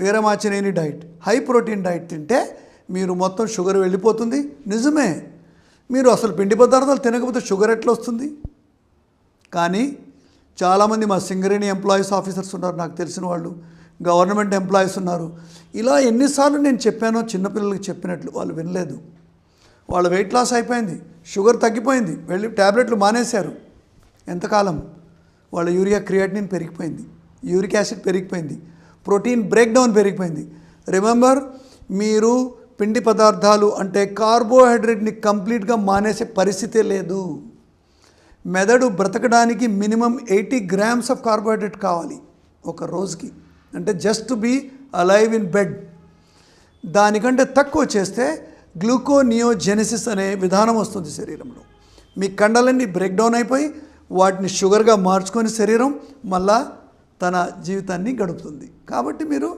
Veeramachaneni diet high protein diet తింటే మీరు మొత్తం షుగర్ వెళ్ళిపోతుంది నిజమే మీరు అసలు పిండి పదార్థాలు తినకపోతే షుగర్ ఎట్లా వస్తుంది కానీ చాలామంది మా సింగరేణి ఎంప్లాయీస్ ఆఫీసర్స్ ఉన్నారు నాకు తెలిసిన వాళ్ళు గవర్నమెంట్ ఎంప్లాయీస్ ఉన్నారు ఇలా ఎన్నిసార్లు నేను చెప్పానో చిన్నపిల్లలకి చెప్పినట్లు వాళ్ళు వినలేదు వాళ్ళ వెయిట్ లాస్ అయిపోయింది షుగర్ తగ్గిపోయింది వెళ్ళి ట్యాబ్లెట్లు మానేశారు ఎంతకాలం వాళ్ళ యూరియా క్రియాటినిన్ పెరిగిపోయింది యూరిక్ యాసిడ్ పెరిగిపోయింది ప్రోటీన్ బ్రేక్డౌన్ పెరిగిపోయింది రిమెంబర్ మీరు పిండి పదార్థాలు అంటే కార్బోహైడ్రేట్ని కంప్లీట్గా మానేసే పరిస్థితే లేదు మెదడు బ్రతకడానికి minimum eighty grams of carbohydrate కావాలి ఒక రోజుకి అంటే just be alive in bed దానికంటే తక్కువ చేస్తే గ్లూకోనియోజెనిసిస్ అనే విధానం వస్తుంది శరీరంలో మీ కండలన్నీ బ్రేక్డౌన్ అయిపోయి వాటిని షుగర్గా మార్చుకొని శరీరం మళ్ళా తన జీవితాన్ని గడుపుతుంది కాబట్టి మీరు